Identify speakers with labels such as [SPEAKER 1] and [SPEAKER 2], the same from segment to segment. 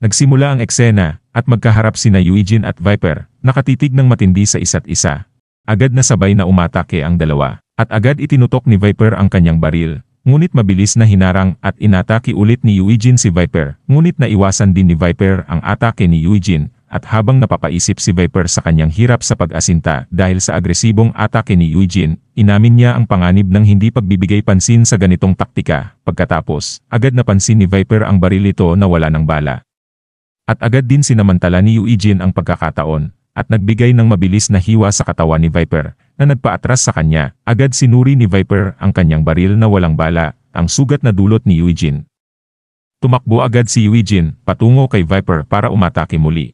[SPEAKER 1] Nagsimula ang eksena, at magkaharap sina Eugene at Viper, nakatitig ng matindi sa isa't isa. Agad na sabay na umatake ang dalawa, at agad itinutok ni Viper ang kanyang baril, ngunit mabilis na hinarang at inatake ulit ni Eugene si Viper, ngunit naiwasan din ni Viper ang atake ni Eugene, at habang napapaisip si Viper sa kanyang hirap sa pag-asinta dahil sa agresibong atake ni Eugene, inamin niya ang panganib ng hindi pagbibigay pansin sa ganitong taktika. Pagkatapos, agad napansin ni Viper ang baril ito na wala ng bala. At agad din sinamantala ni Eugene ang pagkakataon, at nagbigay ng mabilis na hiwa sa katawan ni Viper, na nagpaatras sa kanya. Agad sinuri ni Viper ang kanyang baril na walang bala, ang sugat na dulot ni Eugene. Tumakbo agad si Eugene patungo kay Viper para umatake muli.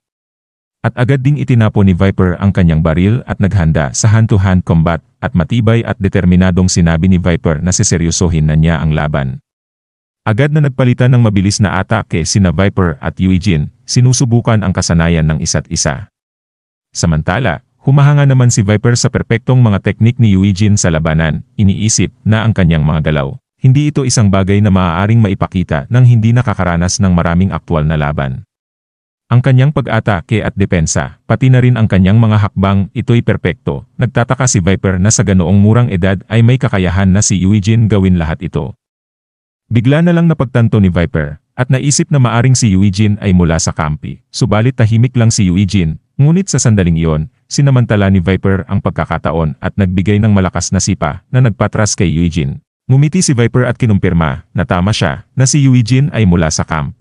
[SPEAKER 1] At agad ding itinapo ni Viper ang kanyang baril at naghanda sa hand-to-hand -hand combat at matibay at determinadong sinabi ni Viper na seseryosohin na niya ang laban. Agad na nagpalitan ng mabilis na atake sina Viper at Eugene sinusubukan ang kasanayan ng isa't isa. Samantala, humahanga naman si Viper sa perpektong mga teknik ni Eugene sa labanan, iniisip na ang kanyang mga galaw. Hindi ito isang bagay na maaaring maipakita nang hindi nakakaranas ng maraming aktwal na laban. Ang kanyang pag-atake at depensa, pati na rin ang kanyang mga hakbang, ito'y perpekto. Nagtataka si Viper na sa ganoong murang edad ay may kakayahan na si Eugene gawin lahat ito. Bigla na lang napagtanto ni Viper at naisip na maaring si Eugene ay mula sa kampi. Subalit tahimik lang si Eugene, ngunit sa sandaling iyon, sinamantala ni Viper ang pagkakataon at nagbigay ng malakas na sipa na nagpatras kay Eugene. Ngumiti si Viper at kinumpirma na tama siya na si Eugene ay mula sa camp.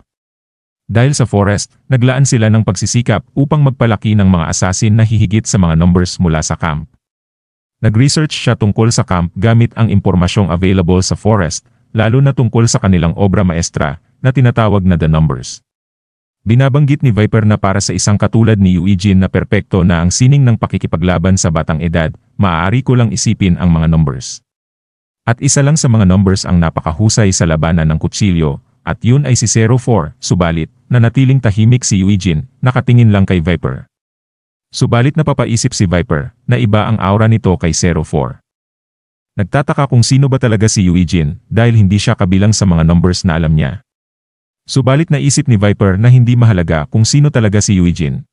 [SPEAKER 1] Dahil sa forest, naglaan sila ng pagsisikap upang magpalaki ng mga asasin na hihigit sa mga numbers mula sa camp. Nag-research siya tungkol sa camp gamit ang impormasyong available sa forest, lalo na tungkol sa kanilang obra maestra na tinatawag na The Numbers. Binabanggit ni Viper na para sa isang katulad ni Eugene na perpekto na ang sining ng pakikipaglaban sa batang edad, maaari ko lang isipin ang mga numbers. At isa lang sa mga numbers ang napakahusay sa labanan ng kutsilyo, at yun ay si 04, subalit, nanatiling tahimik si Eugene, nakatingin lang kay Viper. Subalit napapaisip si Viper, na iba ang aura nito kay 04. Nagtataka kung sino ba talaga si Eugene, dahil hindi siya kabilang sa mga numbers na alam niya. Subalit naisip ni Viper na hindi mahalaga kung sino talaga si Eugene.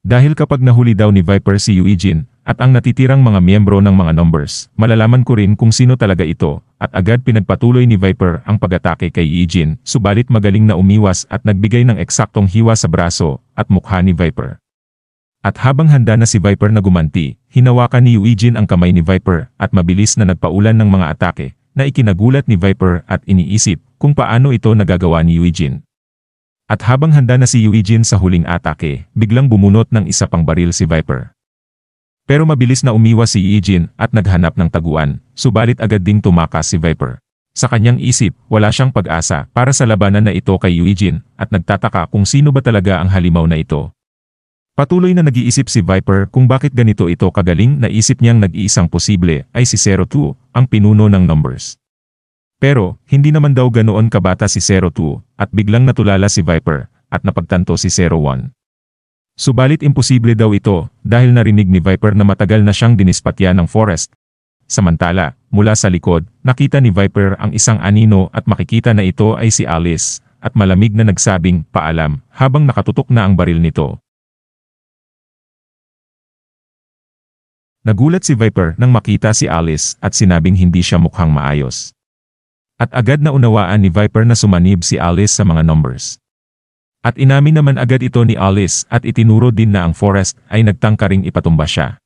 [SPEAKER 1] Dahil kapag nahuli daw ni Viper si Eugene, at ang natitirang mga miyembro ng mga numbers, malalaman ko rin kung sino talaga ito, at agad pinagpatuloy ni Viper ang pag-atake kay Eugene, subalit magaling na umiwas at nagbigay ng eksaktong hiwa sa braso, at mukha ni Viper. At habang handa na si Viper na gumanti, hinawakan ni Eugene ang kamay ni Viper at mabilis na nagpaulan ng mga atake na ikinagulat ni Viper at iniisip kung paano ito nagagawa ni Eugene. At habang handa na si Eugene sa huling atake, biglang bumunot ng isa pang baril si Viper. Pero mabilis na umiwas si Eugene at naghanap ng taguan, subalit agad ding tumakas si Viper. Sa kanyang isip, wala siyang pag-asa para sa labanan na ito kay Eugene at nagtataka kung sino ba talaga ang halimaw na ito. Patuloy na nag-iisip si Viper kung bakit ganito ito kagaling na isip niyang nag-iisang posible ay si 02, ang pinuno ng numbers. Pero, hindi naman daw ganoon kabata si 02, at biglang natulala si Viper, at napagtanto si 01. Subalit imposible daw ito, dahil narinig ni Viper na matagal na siyang dinispatya ng forest. Samantala, mula sa likod, nakita ni Viper ang isang anino at makikita na ito ay si Alice, at malamig na nagsabing, paalam, habang nakatutok na ang baril nito. Nagulat si Viper nang makita si Alice at sinabing hindi siya mukhang maayos. At agad na unawaan ni Viper na sumanib si Alice sa mga numbers. At inamin naman agad ito ni Alice at itinuro din na ang forest ay nagtangka ring ipatumba siya.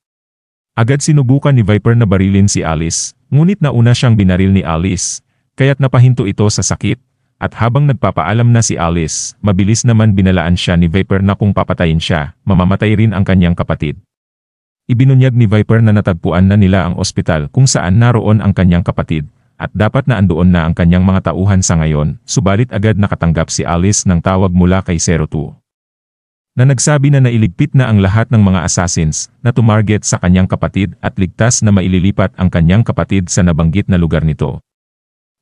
[SPEAKER 1] Agad sinubukan ni Viper na barilin si Alice, ngunit nauna siyang binaril ni Alice, kaya't napahinto ito sa sakit, at habang nagpapaalam na si Alice, mabilis naman binalaan siya ni Viper na kung papatayin siya, mamamatay rin ang kanyang kapatid. Ibinunyag ni Viper na natagpuan na nila ang ospital kung saan naroon ang kanyang kapatid, at dapat na andoon na ang kanyang mga tauhan sa ngayon, subalit agad nakatanggap si Alice ng tawag mula kay 02. Na nagsabi na nailigpit na ang lahat ng mga assassins na tumarget sa kanyang kapatid at ligtas na maililipat ang kanyang kapatid sa nabanggit na lugar nito.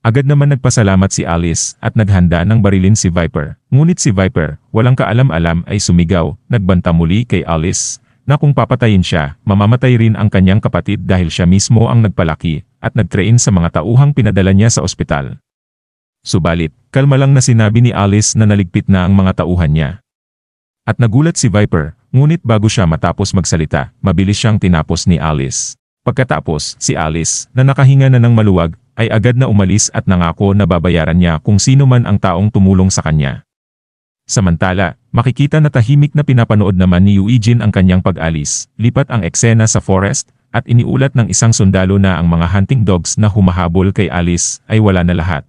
[SPEAKER 1] Agad naman nagpasalamat si Alice at naghanda ng barilin si Viper. Ngunit si Viper, walang kaalam-alam ay sumigaw, nagbanta muli kay Alice na kung papatayin siya, mamamatay rin ang kanyang kapatid dahil siya mismo ang nagpalaki at nagtrain sa mga tauhang pinadala niya sa ospital. Subalit, kalma lang na sinabi ni Alice na naligpit na ang mga tauhan niya. At nagulat si Viper, ngunit bago siya matapos magsalita, mabilis siyang tinapos ni Alice. Pagkatapos, si Alice, na nakahinga na ng maluwag, ay agad na umalis at nangako na babayaran niya kung sino man ang taong tumulong sa kanya. Samantala, makikita na tahimik na pinapanood naman ni Eugene ang kanyang pag-alis, lipat ang eksena sa forest, at iniulat ng isang sundalo na ang mga hunting dogs na humahabol kay Alice ay wala na lahat.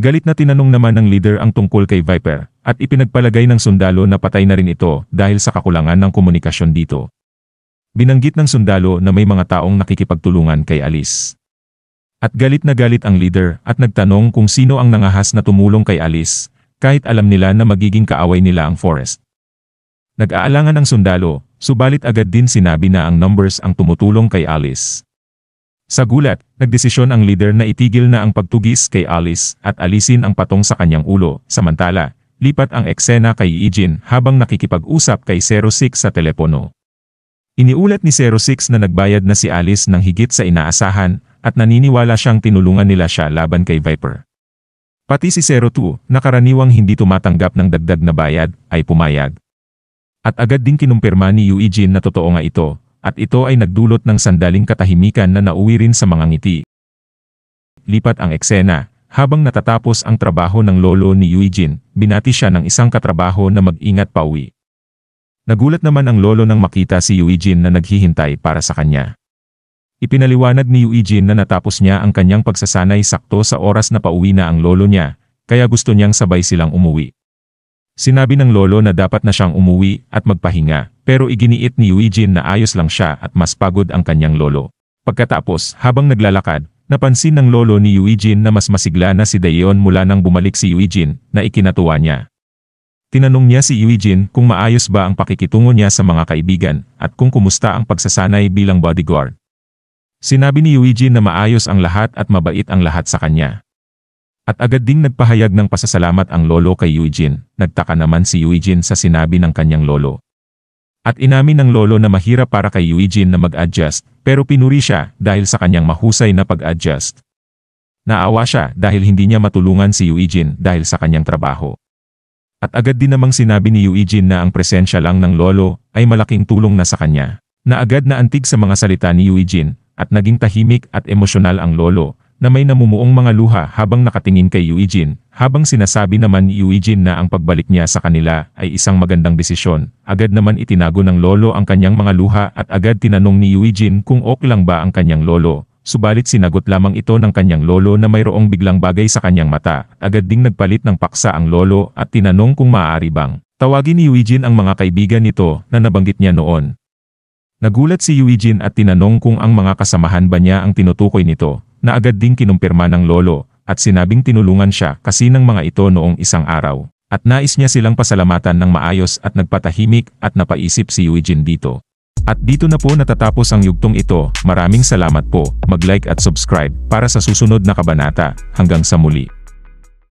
[SPEAKER 1] Galit na tinanong naman ng leader ang tungkol kay Viper, at ipinagpalagay ng sundalo na patay na rin ito dahil sa kakulangan ng komunikasyon dito. Binanggit ng sundalo na may mga taong nakikipagtulungan kay Alice. At galit na galit ang leader at nagtanong kung sino ang nangahas na tumulong kay Alice, kahit alam nila na magiging kaaway nila ang forest. Nag-aalangan ang sundalo Subalit agad din sinabi na ang numbers ang tumutulong kay Alice. Sa gulat, nagdesisyon ang leader na itigil na ang pagtugis kay Alice at alisin ang patong sa kanyang ulo. Samantala, lipat ang eksena kay Eugene habang nakikipag-usap kay 06 sa telepono. Iniulat ni 06 na nagbayad na si Alice ng higit sa inaasahan at naniniwala siyang tinulungan nila siya laban kay Viper. Pati si 02, na karaniwang hindi tumatanggap ng dagdag na bayad, ay pumayag. At agad ding kinumpirma ni Eugene na totoo nga ito, at ito ay nagdulot ng sandaling katahimikan na nauwi rin sa mga ngiti. Lipat ang eksena, habang natatapos ang trabaho ng lolo ni Eugene, binati siya ng isang katrabaho na mag-ingat pauwi. Nagulat naman ang lolo nang makita si Eugene na naghihintay para sa kanya. Ipinaliwanag ni Eugene na natapos niya ang kanyang pagsasanay sakto sa oras na pauwi na ang lolo niya, kaya gusto niyang sabay silang umuwi. Sinabi ng lolo na dapat na siyang umuwi at magpahinga, pero iginiit ni Eugene na ayos lang siya at mas pagod ang kanyang lolo. Pagkatapos, habang naglalakad, napansin ng lolo ni Eugene na mas masigla na si Dayon mula nang bumalik si Eugene, na ikinatuwa niya. Tinanong niya si Eugene kung maayos ba ang pakikitungo niya sa mga kaibigan at kung kumusta ang pagsasanay bilang bodyguard. Sinabi ni Eugene na maayos ang lahat at mabait ang lahat sa kanya. At agad ding nagpahayag ng pasasalamat ang lolo kay Eugene, nagtaka naman si Eugene sa sinabi ng kanyang lolo. At inamin ng lolo na mahirap para kay Eugene na mag-adjust, pero pinuri siya dahil sa kanyang mahusay na pag-adjust. Naawa siya dahil hindi niya matulungan si Eugene dahil sa kanyang trabaho. At agad din namang sinabi ni Eugene na ang presensya lang ng lolo ay malaking tulong na sa kanya. Na agad na antig sa mga salita ni Eugene, at naging tahimik at emosyonal ang lolo, na may namumuong mga luha habang nakatingin kay Eugene, habang sinasabi naman ni Eugene na ang pagbalik niya sa kanila ay isang magandang desisyon, agad naman itinago ng lolo ang kanyang mga luha at agad tinanong ni Eugene kung okay lang ba ang kanyang lolo, subalit sinagot lamang ito ng kanyang lolo na mayroong biglang bagay sa kanyang mata. Agad ding nagpalit ng paksa ang lolo at tinanong kung maaari bang tawagin ni Eugene ang mga kaibigan nito na nabanggit niya noon. Nagulat si Eugene at tinanong kung ang mga kasamahan ba niya ang tinutukoy nito na agad ding kinumpirma ng lolo, at sinabing tinulungan siya kasi ng mga ito noong isang araw. At nais niya silang pasalamatan ng maayos at nagpatahimik at napaisip si Eugene dito. At dito na po natatapos ang yugtong ito, maraming salamat po, mag-like at subscribe para sa susunod na kabanata, hanggang sa muli.